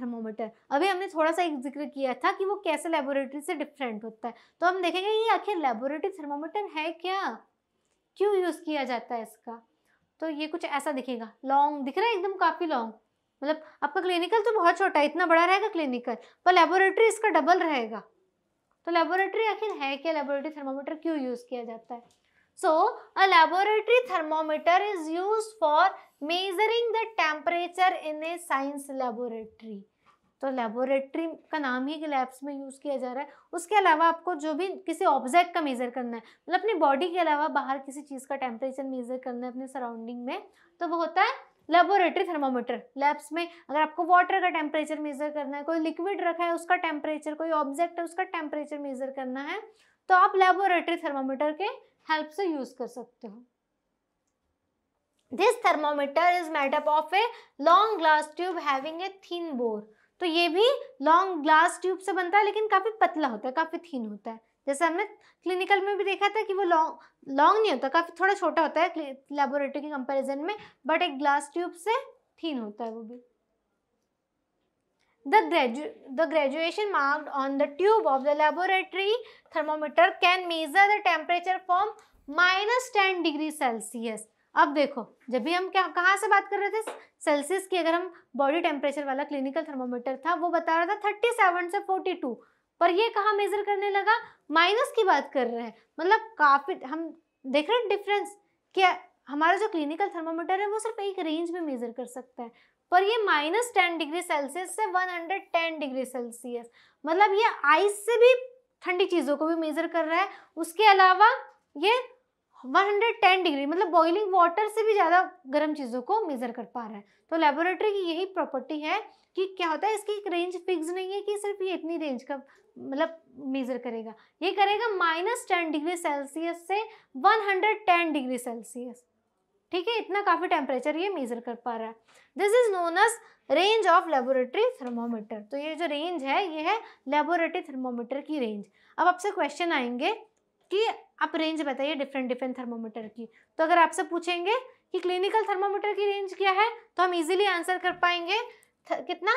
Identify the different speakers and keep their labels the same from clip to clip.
Speaker 1: Thermometer अभी हमने थोड़ा सा एक जिक्र किया था कि वो कैसे लेबोरेटरी से डिफरेंट होता है तो हम देखेंगे ये आखिर लेबोरेटरी थर्मोमीटर है क्या क्यों यूज़ किया जाता है इसका तो ये कुछ ऐसा दिखेगा लॉन्ग दिख रहा है एकदम काफ़ी लॉन्ग मतलब आपका क्लिनिकल तो बहुत छोटा है इतना बड़ा रहेगा क्लिनिकल पर लेबोरेटरी इसका डबल रहेगा तो लेबोरेटरी आखिर है क्या लेबोरेटरी थर्मोमीटर क्यों यूज़ किया जाता है So, a laboratory thermometer is used for measuring the temperature in a science laboratory. तो लेबोरेटरी का नाम ही लैब्स में यूज़ किया जा रहा है उसके अलावा आपको जो भी किसी ऑब्जेक्ट का मेज़र करना है मतलब अपनी बॉडी के अलावा बाहर किसी चीज़ का टेम्परेचर मेज़र करना है अपने सराउंडिंग में तो वो होता है लेबोरेटरी थर्मोमीटर लैब्स में अगर आपको वाटर का टेम्परेचर मेज़र करना है कोई लिक्विड रखा है उसका टेम्परेचर कोई ऑब्जेक्ट है उसका टेम्परेचर मेज़र करना है तो आप लेबोरेटरी थर्मोमीटर के हेल्प से यूज कर सकते हो this thermometer is made up of a long glass tube having a thin bore तो ये भी लॉन्ग ग्लास ट्यूब से बनता है लेकिन काफ़ी पतला होता है काफ़ी थीन होता है जैसे हमने क्लिनिकल में भी देखा था कि वो लॉन्ग लॉन्ग नहीं होता काफ़ी थोड़ा छोटा होता है लेबोरेटरी के कंपैरिजन में बट एक ग्लास ट्यूब से थीन होता है वो भी The, gradu the graduation marked on the tube of the laboratory thermometer can measure the temperature from minus ten degree Celsius अब देखो जब भी हम क्या कहाँ से बात कर रहे थे सेल्सियस की अगर हम बॉडी टेम्परेचर वाला क्लिनिकल थर्मोमीटर था वो बता रहा था थर्टी सेवन से फोर्टी टू पर ये कहाँ मेज़र करने लगा माइनस की बात कर रहे हैं मतलब काफ़ी हम देख रहे हैं डिफरेंस क्या हमारा जो क्लिनिकल थर्मोमीटर है वो सिर्फ एक रेंज में मेज़र कर सकता है पर ये माइनस टेन डिग्री सेल्सियस से one hundred ten degree Celsius मतलब ये आइस से भी ठंडी चीज़ों को भी मेज़र कर रहा है उसके अलावा ये 110 डिग्री मतलब बॉइलिंग वाटर से भी ज़्यादा गर्म चीज़ों को मेज़र कर पा रहा है तो लेबोरेटरी की यही प्रॉपर्टी है कि क्या होता है इसकी एक रेंज फिक्स नहीं है कि सिर्फ ये इतनी रेंज का मतलब मेज़र करेगा ये करेगा माइनस टेन डिग्री सेल्सियस से 110 डिग्री सेल्सियस ठीक है इतना काफ़ी टेम्परेचर ये मेज़र कर पा रहा है this is known as range of laboratory thermometer तो ये जो रेंज है ये है लेबोरेटरी थर्मोमीटर की रेंज अब आपसे क्वेश्चन आएंगे कि आप रेंज बताइए डिफरेंट डिफरेंट थर्मोमीटर की तो अगर आपसे पूछेंगे कि क्लिनिकल थर्मोमीटर की रेंज क्या है तो हम इजीली आंसर कर पाएंगे कितना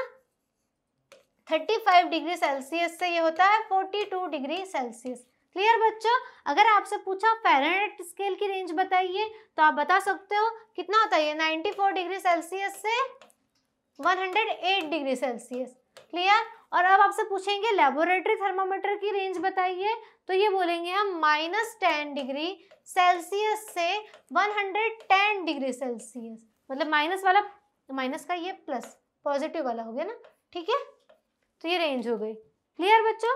Speaker 1: 35 डिग्री सेल्सियस से ये होता है 42 डिग्री सेल्सियस क्लियर बच्चों अगर आपसे पूछा फेरेनेट स्केल की रेंज बताइए तो आप बता सकते हो कितना होता है नाइन्टी फोर डिग्री सेल्सियस से 108 डिग्री सेल्सियस क्लियर और अब आपसे पूछेंगे लेबोरेटरी थर्मामीटर की रेंज बताइए तो ये बोलेंगे हम माइनस टेन डिग्री सेल्सियस से 110 डिग्री सेल्सियस मतलब माइनस वाला माइनस का ये प्लस पॉजिटिव वाला हो गया ना ठीक है तो ये रेंज हो गई क्लियर बच्चों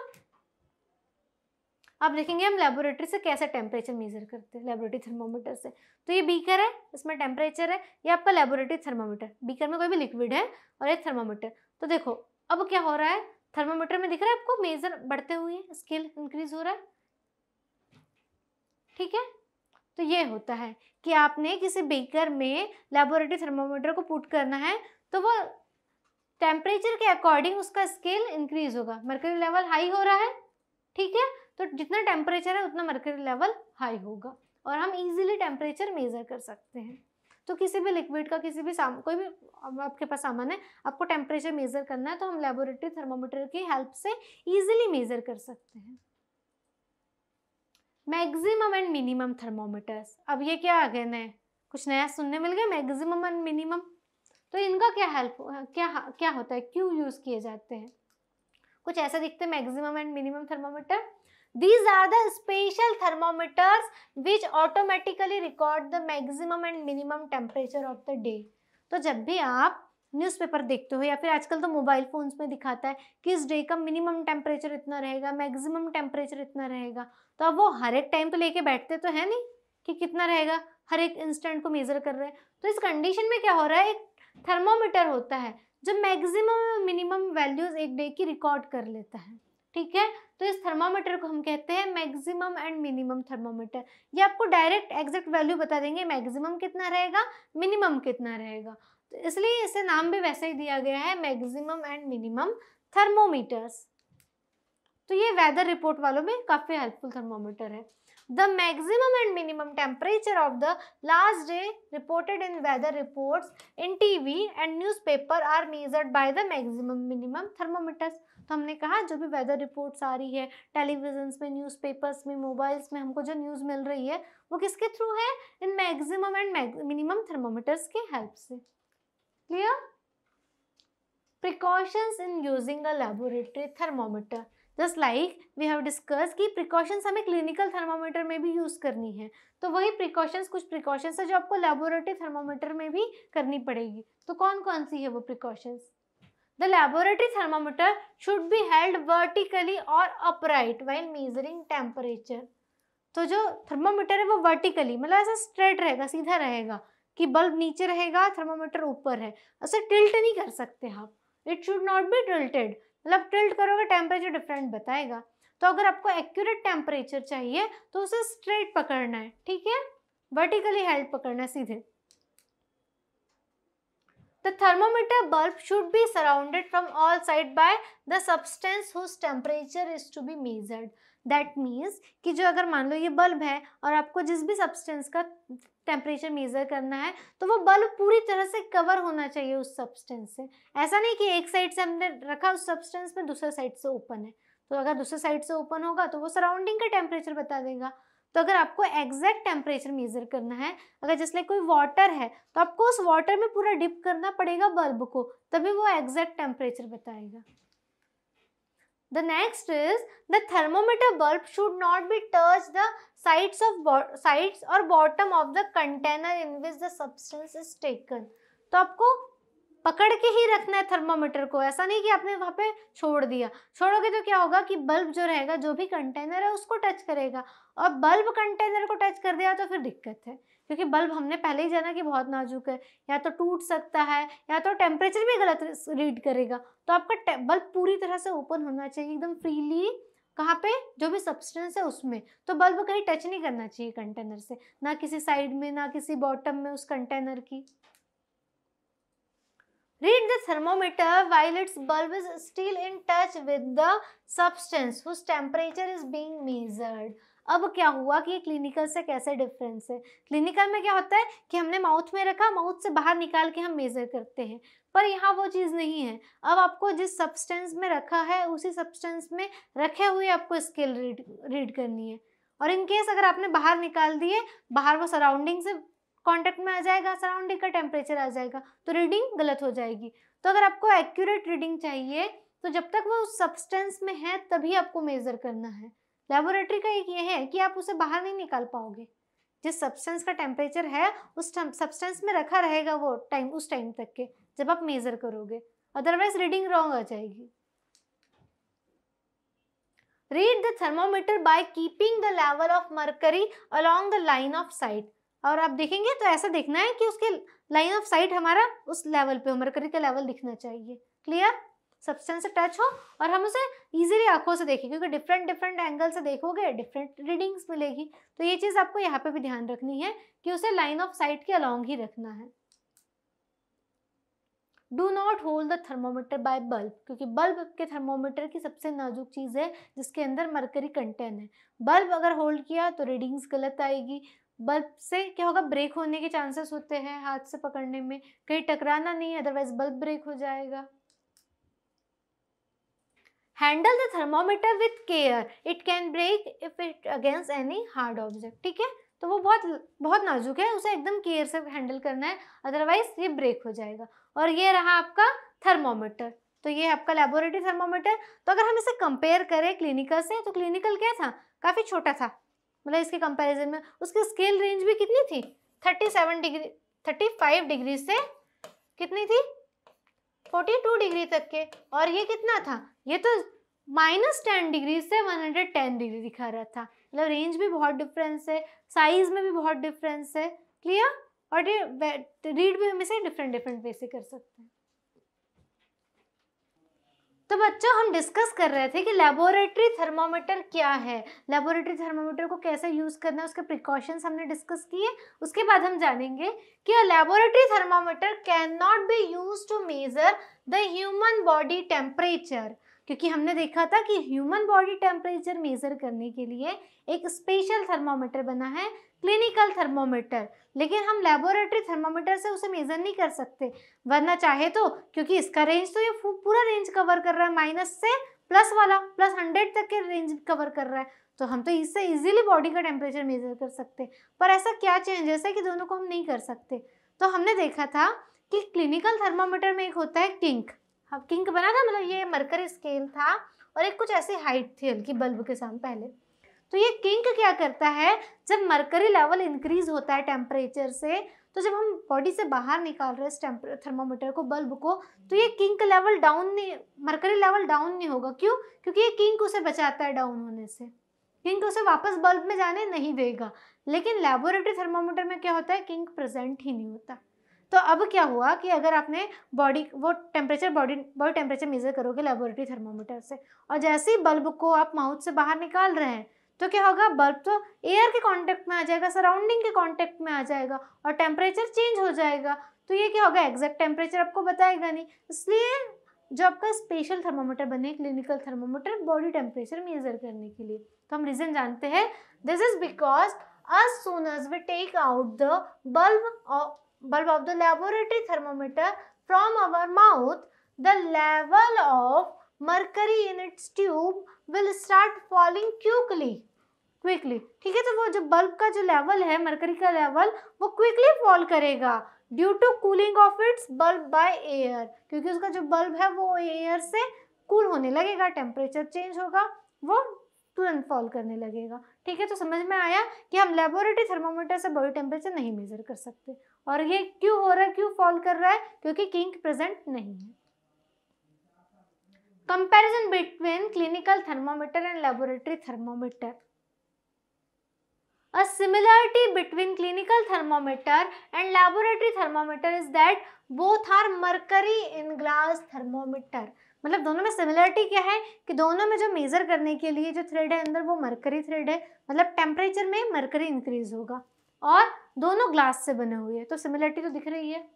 Speaker 1: अब देखेंगे हम लेबोरेटरी से कैसे टेम्परेचर मेजर करते हैं लेबोरेटरी थर्मोमीटर से तो ये बीकर है इसमें टेम्परेचर है ये आपका लेबोरेटरी थर्मोमीटर बीकर में कोई भी लिक्विड है और ये थर्मोमीटर तो देखो अब क्या हो रहा है थर्मोमीटर में दिख रहा है आपको मेजर बढ़ते हुए स्केल इंक्रीज हो रहा है ठीक है तो ये होता है कि आपने किसी बेकर में लेबोरेटरी थर्मोमीटर को पुट करना है तो वो टेम्परेचर के अकॉर्डिंग उसका स्केल इंक्रीज होगा मर्करी लेवल हाई हो रहा है ठीक है तो जितना टेम्परेचर है उतना मर्करी लेवल हाई होगा और हम इजीली टेम्परेचर मेज़र कर सकते हैं तो किसी भी लिक्विड का किसी भी साम कोई भी आपके पास सामान है आपको टेम्परेचर मेज़र करना है तो हम लेबोरेटरी थर्मोमीटर की हेल्प से ईजिली मेज़र कर सकते हैं मैक्सिमम एंड मिनिमम थर्मोमीटर्स अब ये क्या आ गए नए कुछ नया सुनने मिल गया मैक्सिमम एंड मिनिमम तो इनका क्या हेल्प क्या क्या होता है क्यों यूज़ किए जाते हैं कुछ ऐसा दिखते हैं maximum and minimum thermometer These are the special thermometers which automatically record the maximum and minimum temperature of the day. तो जब भी आप न्यूज़पेपर देखते हो या फिर आजकल तो मोबाइल फ़ोन्स में दिखाता है कि इस डे का मिनिमम टेम्परेचर इतना रहेगा मैक्सिमम टेम्परेचर इतना रहेगा तो अब वो हर एक टाइम तो लेके बैठते तो है नहीं कि कितना रहेगा हर एक इंस्टेंट को मेज़र कर रहे हैं तो इस कंडीशन में क्या हो रहा है एक थर्मोमीटर होता है जो मैक्सिमम मिनिमम वैल्यूज़ एक डे की रिकॉर्ड कर लेता है ठीक है तो इस थर्मामीटर को हम कहते हैं मैक्सिमम एंड मिनिमम थर्मामीटर ये आपको डायरेक्ट एग्जैक्ट वैल्यू बता देंगे मैक्सिमम कितना रहेगा मिनिमम कितना रहेगा तो इसलिए इसे नाम भी वैसे ही दिया गया है मैक्सिमम एंड मिनिमम थर्मोमीटर्स तो ये वेदर रिपोर्ट वालों में काफ़ी हेल्पफुल थर्मोमीटर है the maximum and minimum temperature of the last day reported in weather reports in TV and newspaper are measured by the maximum minimum thermometers तो हमने कहा जो भी वेदर रिपोर्ट्स आ रही है टेलीविजन्स में न्यूज़पेपर्स में मोबाइल्स में हमको जो न्यूज़ मिल रही है वो किसके थ्रू है in maximum and minimum thermometers की हेल्प से clear precautions in using a laboratory thermometer just like we have discuss कि प्रिकॉशंस हमें क्लिनिकल थर्मोमीटर में भी यूज़ करनी है तो वही प्रिकॉशंस कुछ प्रिकॉशंस है जो आपको लेबोरेटरी थर्मोमीटर में भी करनी पड़ेगी तो कौन कौन सी है वो precautions The laboratory thermometer should be held vertically or upright while measuring temperature. तो जो थर्मामीटर है वो वर्टिकली मतलब ऐसा स्ट्रेट रहेगा सीधा रहेगा कि बल्ब नीचे रहेगा थर्मोमीटर ऊपर है ऐसे टिल्ट नहीं कर सकते आप it should not be tilted मतलब टिल्ट करोगे टेम्परेचर डिफरेंट बताएगा तो अगर आपको एक्यूरेट टेम्परेचर चाहिए तो उसे स्ट्रेट पकड़ना है ठीक है वर्टिकली हेल्ड पकड़ना है सीधे The thermometer bulb should be surrounded from all side by the substance whose temperature is to be measured. That means कि जो अगर मान लो ये बल्ब है और आपको जिस भी सब्सटेंस का टेम्परेचर मेज़र करना है तो वो बल्ब पूरी तरह से कवर होना चाहिए उस सब्सटेंस से ऐसा नहीं कि एक साइड से हमने रखा उस सब्सटेंस में दूसरे साइड से ओपन है तो अगर दूसरे साइड से ओपन होगा तो वो सराउंडिंग का टेम्परेचर बता देगा तो अगर आपको एग्जैक्ट टेम्परेचर मेजर करना है अगर जैसे कोई वाटर है तो आपको उस वाटर में पूरा डिप करना पड़ेगा बल्ब को तभी वो एग्जैक्ट टेम्परेचर बताएगा the next is the thermometer bulb should not be touch the sides of sides और bottom of the container in which the substance is taken तो आपको पकड़ के ही रखना है थर्मामीटर को ऐसा नहीं कि आपने वहाँ पे छोड़ दिया छोड़ोगे तो क्या होगा कि बल्ब जो रहेगा जो भी कंटेनर है उसको टच करेगा और बल्ब कंटेनर को टच कर दिया तो फिर दिक्कत है क्योंकि बल्ब हमने पहले ही जाना कि बहुत नाजुक है या तो टूट सकता है या तो टेम्परेचर भी गलत रीड करेगा तो आपका बल्ब पूरी तरह से ओपन होना चाहिए एकदम फ्रीली कहाँ पे जो भी सब्सटेंस है उसमें तो बल्ब कहीं टच नहीं करना चाहिए कंटेनर से ना किसी साइड में ना किसी बॉटम में उस कंटेनर की Read the thermometer while its bulb is still in touch with the substance whose temperature is being measured. अब क्या हुआ कि ये क्लिनिकल से कैसे डिफरेंस है क्लिनिकल में क्या होता है कि हमने माउथ में रखा माउथ से बाहर निकाल के हम मेज़र करते हैं पर यहाँ वो चीज़ नहीं है अब आपको जिस सब्सटेंस में रखा है उसी सब्सटेंस में रखे हुए आपको स्केल रीड रीड करनी है और इन केस अगर आपने बाहर निकाल दिए बाहर वो सराउंडिंग से कॉन्टेक्ट में आ जाएगा सराउंडिंग का टेम्परेचर आ जाएगा तो रीडिंग गलत हो जाएगी तो अगर आपको एक्यूरेट रीडिंग चाहिए तो जब तक वो उस सब्सटेंस में है तभी आपको मेज़र करना है लेबोरेटरी का एक ये है कि आप उसे बाहर नहीं निकाल पाओगे जिस सब्सटेंस का टेम्परेचर है उस सब्सटेंस में रखा रहेगा वो टाइम उस टाइम तक के जब आप मेज़र करोगे अदरवाइज रीडिंग रॉन्ग आ जाएगी read the thermometer by keeping the level of mercury along the line of sight और आप देखेंगे तो ऐसा देखना है कि उसके लाइन ऑफ साइट हमारा उस लेवल पे मरकरी का लेवल दिखना चाहिए क्लियर सब्सटेंस से टच हो और हम उसे इजीली आंखों से देखें क्योंकि डिफरेंट डिफरेंट एंगल से देखोगे डिफरेंट रीडिंग्स मिलेगी तो ये चीज़ आपको यहाँ पे भी ध्यान रखनी है कि उसे लाइन ऑफ साइट के अलॉन्ग ही रखना है do not hold the thermometer by bulb क्योंकि बल्ब के थर्मोमीटर की सबसे नाजुक चीज़ है जिसके अंदर मरकरी कंटेन है बल्ब अगर होल्ड किया तो रीडिंग्स गलत आएगी बल्ब से क्या होगा ब्रेक होने के चांसेस होते हैं हाथ से पकड़ने में कहीं टकराना नहीं है अदरवाइज बल्ब ब्रेक हो जाएगा handle the thermometer with care it can break if it against any hard object ठीक है तो वो बहुत बहुत नाजुक है उसे एकदम केयर से हैंडल करना है अदरवाइज ये ब्रेक हो जाएगा और ये रहा आपका थर्मोमीटर तो ये आपका लेबोरेटरी थर्मोमीटर तो अगर हम इसे कंपेयर करें क्लिनिकल से तो क्लिनिकल क्या था काफ़ी छोटा था मतलब इसके कंपैरिजन में उसकी स्केल रेंज भी कितनी थी thirty seven degree thirty five degree से कितनी थी फोर्टी टू डिग्री तक के और ये कितना था ये तो माइनस टेन डिग्री से वन हंड्रेड टेन डिग्री दिखा रहा था मतलब रेंज भी बहुत डिफरेंस है साइज में भी बहुत डिफरेंस है क्लियर और रीड भी हम इसे डिफरेंट डिफरेंट वे से कर सकते हैं तो बच्चों हम डिस्कस कर रहे थे कि लेबोरेटरी थर्मामीटर क्या है लेबोरेटरी थर्मामीटर को कैसे यूज़ करना है उसके प्रिकॉशंस हमने डिस्कस किए उसके बाद हम जानेंगे कि a laboratory thermometer can not be use to measure the human body temperature क्योंकि हमने देखा था कि ह्यूमन बॉडी टेम्परेचर मेज़र करने के लिए एक स्पेशल थर्मोमीटर बना है क्लिनिकल थर्मोमीटर लेकिन हम लेबोरेटरी थर्मोमीटर से उसे मेज़र नहीं कर सकते वरना चाहे तो क्योंकि इसका रेंज तो ये पूरा रेंज कवर कर रहा है माइनस से प्लस वाला प्लस हंड्रेड तक के रेंज कवर कर रहा है तो हम तो इससे इजीली बॉडी का टेम्परेचर मेज़र कर सकते हैं पर ऐसा क्या चेंजेस है कि दोनों को हम नहीं कर सकते तो हमने देखा था कि क्लिनिकल थर्मामीटर में एक होता है किंक हाँ किंक बना था मतलब ये मरकर स्केल था और एक कुछ ऐसी हाइट थी हल्की बल्ब के सामने पहले तो ये किंक क्या करता है जब मरकरी लेवल इंक्रीज होता है टेम्परेचर से तो जब हम बॉडी से बाहर निकाल रहे हैं थर्मोमीटर को बल्ब को तो ये किंक लेवल डाउन नहीं मरकरी लेवल डाउन नहीं होगा क्यों क्योंकि ये किंक उसे बचाता है डाउन होने से किंक उसे वापस बल्ब में जाने नहीं देगा लेकिन लेबोरेटरी थर्मोमीटर में क्या होता है किंक प्रेजेंट ही नहीं होता तो अब क्या हुआ कि अगर आपने बॉडी वो temperature body body temperature measure करोगे लेबोरेटरी थर्मोमीटर से और जैसे ही बल्ब को आप माउथ से बाहर निकाल रहे हैं तो क्या होगा बल्ब तो एयर के कांटेक्ट में आ जाएगा सराउंडिंग के कांटेक्ट में आ जाएगा और टेम्परेचर चेंज हो जाएगा तो ये क्या होगा एग्जैक्ट टेम्परेचर आपको बताएगा नहीं इसलिए जो आपका स्पेशल थर्मोमीटर बने clinical thermometer body temperature measure करने के लिए तो हम रीज़न जानते हैं this is because as soon as we take out the bulb uh, bulb of the laboratory thermometer from our mouth, the level of mercury in its tube will start falling quickly. Quickly ठीक है तो वो जो bulb का जो level है mercury का level वो क्विकली फॉल करेगा due to cooling of its bulb by air क्योंकि उसका जो बल्ब है वो एयर से कूल cool होने लगेगा टेम्परेचर चेंज होगा वो तुरंत फॉल करने लगेगा ठीक है तो समझ में आया कि हम लेबोरेटरी थर्मामीटर से बॉडी टेम्परेचर नहीं मेजर कर सकते और ये क्यों हो रहा है क्यों फॉल कर रहा है क्योंकि किंक प्रेजेंट नहीं है comparison between clinical thermometer and laboratory thermometer a similarity between clinical thermometer and laboratory thermometer is that both are mercury in glass thermometer. मतलब दोनों में सिमिलरिटी क्या है कि दोनों में जो मेज़र करने के लिए जो थ्रेड है अंदर वो मरकरी थ्रेड है मतलब टेम्परेचर में मरकरी इंक्रीज होगा और दोनों ग्लास से बने हुए हैं तो सिमिलरिटी तो दिख रही है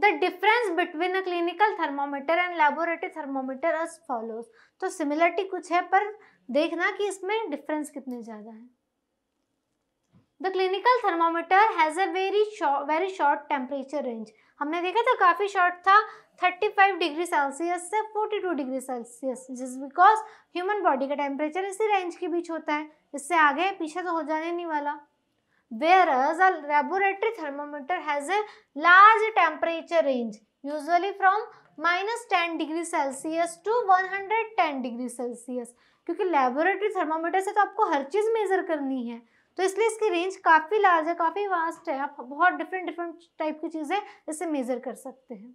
Speaker 1: the difference between a clinical thermometer and laboratory thermometer as follows तो सिमिलरिटी कुछ है पर देखना कि इसमें डिफरेंस कितने ज़्यादा है the clinical thermometer has a very short very short temperature range हमने देखा था काफ़ी शॉर्ट था 35 डिग्री सेल्सियस से 42 डिग्री सेल्सियस जिस बिकॉज ह्यूमन बॉडी का टेम्परेचर इसी रेंज के बीच होता है इससे आगे पीछे तो हो जाने नहीं वाला whereas a laboratory thermometer has a large temperature range usually from minus ten degree Celsius to one hundred ten degree Celsius क्योंकि लेबोरेटरी थर्मामीटर से तो आपको हर चीज़ मेज़र करनी है तो इसलिए इसकी रेंज काफ़ी लार्ज है काफ़ी वास्ट है आप बहुत डिफरेंट डिफरेंट टाइप की चीज़ें इससे मेज़र कर सकते हैं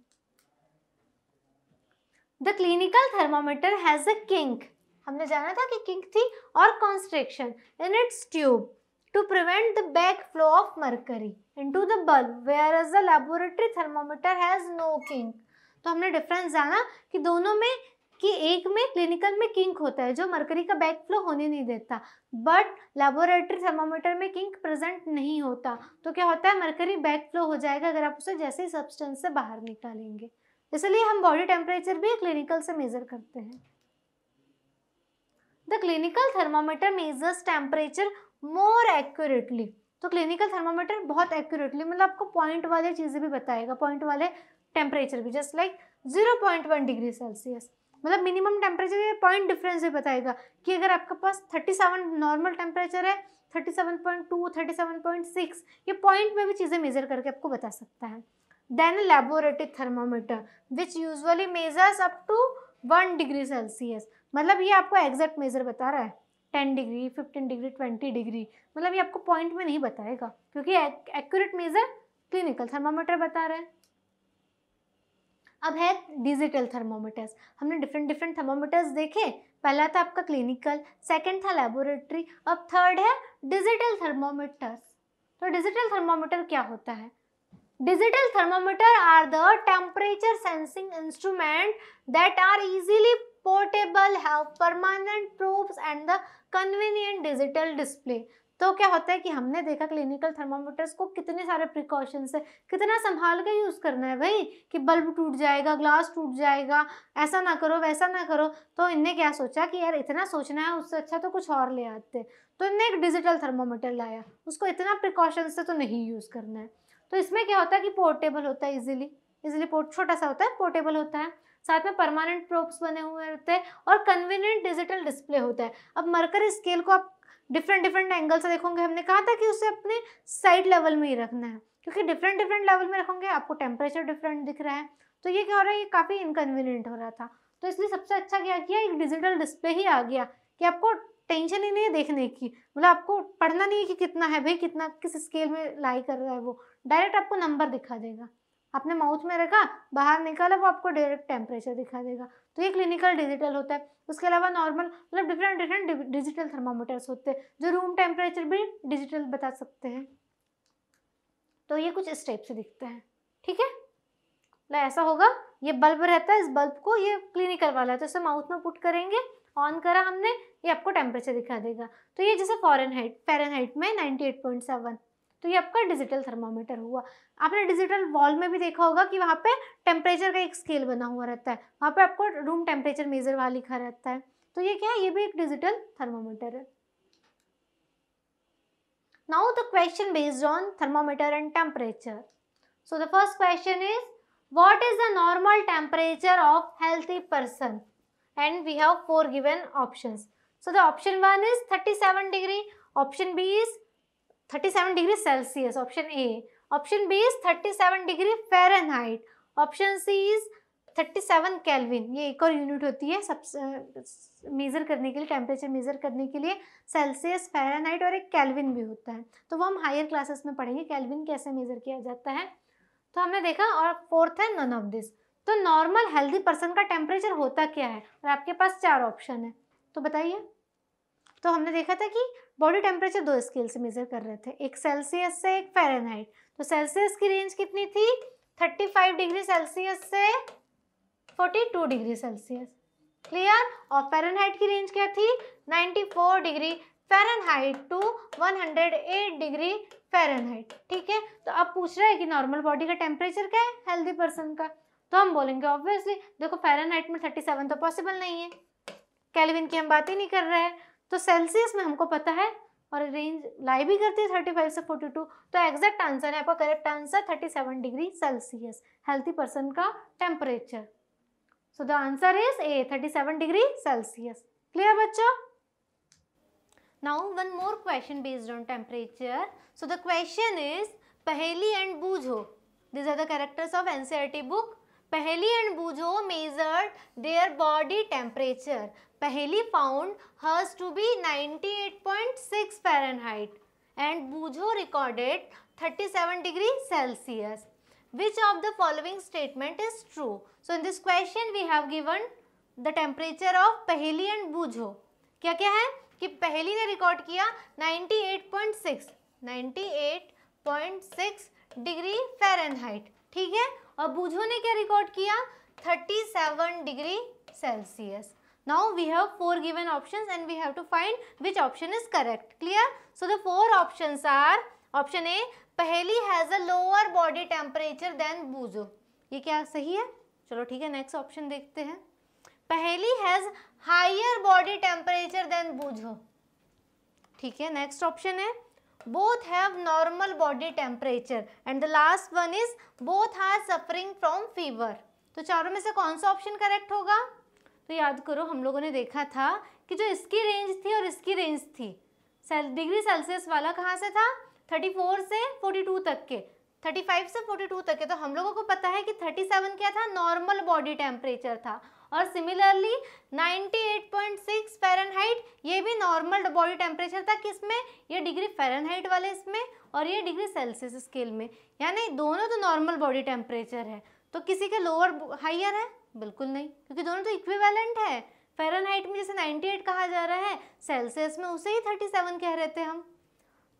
Speaker 1: the clinical thermometer has a kink हमने जाना था कि किंक थी और constriction in its tube to prevent the to prevent the backflow of mercury into the bulb as the laboratory thermometer has no kink तो हमने डिफरेंस जाना कि दोनों में कि एक में क्लिनिकल में किंक होता है जो मरकरी का बैक फ्लो होने नहीं देता बट लेबोरेटरी थर्मोमीटर में किंक प्रेजेंट नहीं होता तो क्या होता है मरकरी बैक फ्लो हो जाएगा अगर आप उसे जैसे ही सब्सटेंस से बाहर निकालेंगे इसलिए हम बॉडी टेम्परेचर भी क्लिनिकल से मेज़र करते हैं the clinical thermometer measures temperature more accurately तो क्लिनिकल थर्मामीटर बहुत एक्यूरेटली मतलब आपको पॉइंट वाले चीज़ें भी बताएगा पॉइंट वाले टेम्परेचर भी just like zero point one degree Celsius मतलब मिनिमम टेम्परेचर या पॉइंट डिफरेंस भी बताएगा कि अगर आपके पास थर्टी सेवन नॉर्मल टेम्परेचर है thirty seven point two thirty seven point six ये पॉइंट में भी चीज़ें मेजर करके आपको बता सकता है than a laboratory thermometer which usually measures up to one degree Celsius मतलब ये आपको एग्जैक्ट मेज़र बता रहा है ten degree fifteen degree twenty degree मतलब ये आपको पॉइंट में नहीं बताएगा क्योंकि एक्यूरेट मेज़र क्लिनिकल थर्मामीटर बता रहा है अब है डिजिटल थर्मोमीटर्स हमने डिफरेंट डिफरेंट थर्मोमीटर्स देखे पहला था आपका क्लिनिकल सेकंड था लेबोरेटरी अब थर्ड है डिजिटल थर्मोमीटर्स तो डिजिटल थर्मोमीटर क्या होता है Digital thermometer are the temperature sensing instrument that are easily portable, have permanent probes and the convenient digital display. तो क्या होता है कि हमने देखा क्लिनिकल थर्मामीटर्स को कितने सारे प्रिकॉशन है कितना संभाल के यूज़ करना है भाई कि बल्ब टूट जाएगा ग्लास टूट जाएगा ऐसा ना करो वैसा ना करो तो इनने क्या सोचा कि यार इतना सोचना है उससे अच्छा तो कुछ और ले आते तो इनने एक डिजिटल थर्मामीटर लाया उसको इतना प्रिकॉशन से तो नहीं यूज़ करना है तो इसमें क्या होता है कि पोर्टेबल होता है इजीली इजीली पोर्ट छोटा सा होता है पोर्टेबल होता है साथ में परमानेंट प्रोप्स बने हुए होते हैं और कन्वीनियंट डिजिटल डिस्प्ले होता है अब मरकर स्केल को आप डिफरेंट डिफरेंट एंगल से देखोगे हमने कहा था कि उसे अपने साइड लेवल में ही रखना है क्योंकि डिफरेंट डिफरेंट लेवल में रखोगे आपको टेम्परेचर डिफरेंट दिख रहा है तो ये क्या हो रहा है ये काफ़ी इनकन्वीनियंट हो रहा था तो इसलिए सबसे अच्छा क्या किया एक डिजिटल डिस्प्ले ही आ गया कि आपको टेंशन ही नहीं है देखने की मतलब आपको पढ़ना नहीं है कि कितना है भाई कितना किस स्केल में लाई कर रहा है वो डायरेक्ट आपको नंबर दिखा देगा आपने माउथ में रखा बाहर निकाला वो आपको डायरेक्ट टेम्परेचर दिखा देगा तो ये क्लिनिकल डिजिटल होता है उसके अलावा नॉर्मल मतलब डिफरेंट डिफरेंट डिजिटल थर्मामीटर्स होते हैं जो रूम टेम्परेचर भी डिजिटल बता सकते हैं तो ये कुछ स्टेप से दिखते हैं ठीक है मतलब ऐसा होगा ये बल्ब रहता है इस बल्ब को ये क्लिनिकल वाला है तो इसे माउथ में पुट करेंगे ऑन करा हमने ये आपको टेम्परेचर दिखा देगा तो ये जैसे फॉरन हाइट फेरन हाइट में नाइन्टी एट पॉइंट सेवन तो ये आपका डिजिटल थर्मामीटर हुआ आपने डिजिटल वॉल में भी देखा होगा कि वहाँ पे टेम्परेचर का एक स्केल बना हुआ रहता है वहाँ पे आपको रूम टेम्परेचर मेजर वहाँ लिखा रहता है तो ये क्या है ये भी एक डिजिटल थर्मामीटर है now the question based on thermometer and temperature so the first question is what is the normal temperature of healthy person and we have four given options so the option 1 is 37 degree option b is 37 degree Celsius option A option B is 37 degree Fahrenheit option C is 37 Kelvin ये एक और unit होती है सब measure करने के लिए temperature measure करने के लिए सेल्सियस फ़ारेनहाइट और एक केल्विन भी होता है तो वो हम हायर क्लासेस में पढ़ेंगे कैलविन कैसे मेज़र किया जाता है तो हमने देखा और फोर्थ है नन ऑफ दिस तो नॉर्मल हेल्दी पर्सन का टेम्परेचर होता क्या है और आपके पास चार ऑप्शन है तो बताइए तो हमने देखा था कि बॉडी टेम्परेचर दो स्केल से मेज़र कर रहे थे एक सेल्सियस से एक फेरनहाइट तो सेल्सियस की रेंज कितनी थी 35 डिग्री सेल्सियस से 42 डिग्री सेल्सियस क्लियर और फेरनहाइट की रेंज क्या थी 94 degree Fahrenheit to 108 degree Fahrenheit ठीक है तो अब पूछ रहा है कि नॉर्मल बॉडी का टेम्परेचर क्या है हेल्दी पर्सन का तो हम बोलेंगे ऑब्वियसली देखो फेरनहाइट में 37 तो पॉसिबल नहीं है कैलविन की हम बात ही नहीं कर रहे हैं तो सेल्सियस में हमको पता है और रेंज लाई भी करती है थर्टी फाइव से फोर्टी टू तो एग्जैक्ट आंसर है आपका correct answer thirty seven degree Celsius healthy person का temperature so the answer is a thirty seven degree Celsius clear बच्चों now one more question based on temperature so the question is Paheli and Boojho these are the characters of NCERT book Paheli and Boojho measure their body temperature Paheli found hers to be 98.6 Fahrenheit and Boojho recorded thirty seven degree Celsius which of the following statement is true so in this question we have given the temperature of Paheli and Boojho क्या क्या है कि पहली ने record किया eight 98.6 98.6 degree Fahrenheit ठीक है और बूझो ने क्या रिकॉर्ड किया thirty seven degree Celsius Now we have four given options and we have to find which option is correct. Clear? So the four options are option A paheli has a lower body temperature than Boojho ये क्या सही है चलो ठीक है next option देखते हैं paheli has higher body temperature than बूजो ठीक है next option है both have normal body temperature and the last one is both are suffering from fever तो चारों में से कौन सा ऑप्शन करेक्ट होगा तो याद करो हम लोगों ने देखा था कि जो इसकी रेंज थी और इसकी रेंज थी डिग्री सेल्सियस वाला कहाँ से था 34 से 42 तक के 35 से 42 तक के तो हम लोगों को पता है कि 37 क्या था नॉर्मल बॉडी टेम्परेचर था और सिमिलरली 98.6 फ़ारेनहाइट ये भी नॉर्मल बॉडी टेम्परेचर था किसमें ये डिग्री फ़ारेनहाइट वाले इसमें और ये डिग्री सेल्सियस स्केल में यानी दोनों तो नॉर्मल बॉडी टेम्परेचर है तो किसी के लोअर हाइयर है बिल्कुल नहीं क्योंकि दोनों तो इक्विवेलेंट है फेरनहाइट में जैसे 98 कहा जा रहा है सेल्सियस में उसे ही 37 कह रहे थे हम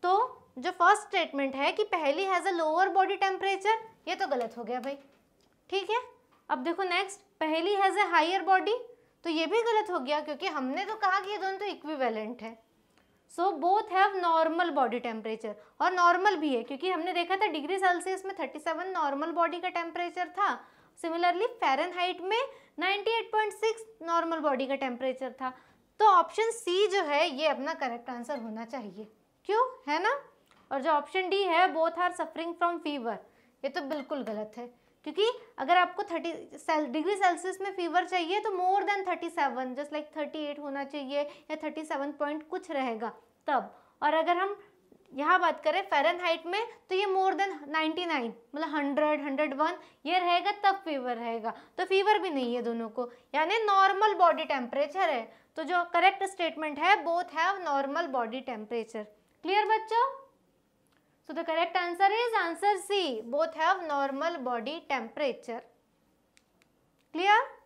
Speaker 1: तो जो फर्स्ट स्टेटमेंट है कि Paheli has a lower body temperature ये तो गलत हो गया भाई ठीक है अब देखो नेक्स्ट पहली हैज़ अ हायर बॉडी तो ये भी गलत हो गया क्योंकि हमने तो कहा कि ये दोनों तो इक्विवेलेंट है so both have normal body temperature और नॉर्मल भी है क्योंकि हमने देखा था डिग्री सेल्सियस में 37 नॉर्मल बॉडी का टेम्परेचर था सिमिलरली फ़ारेनहाइट में 98.6 नॉर्मल बॉडी का टेम्परेचर था तो ऑप्शन सी जो है ये अपना करेक्ट आंसर होना चाहिए क्यों है ना और जो ऑप्शन डी है both are suffering from fever ये तो बिल्कुल गलत है क्योंकि अगर आपको 30 सेल डिग्री सेल्सियस में फीवर चाहिए तो मोर देन 37 जस्ट लाइक 38 होना चाहिए या 37 पॉइंट कुछ रहेगा तब और अगर हम यहाँ बात करें फेरनहाइट में तो ये मोर देन 99 मतलब 100 101 ये रहेगा तब फीवर रहेगा तो फीवर भी नहीं है दोनों को यानी नॉर्मल बॉडी टेम्परेचर है तो जो करेक्ट स्टेटमेंट है both have normal body temperature clear बच्चों so the correct answer is answer C both have normal body temperature clear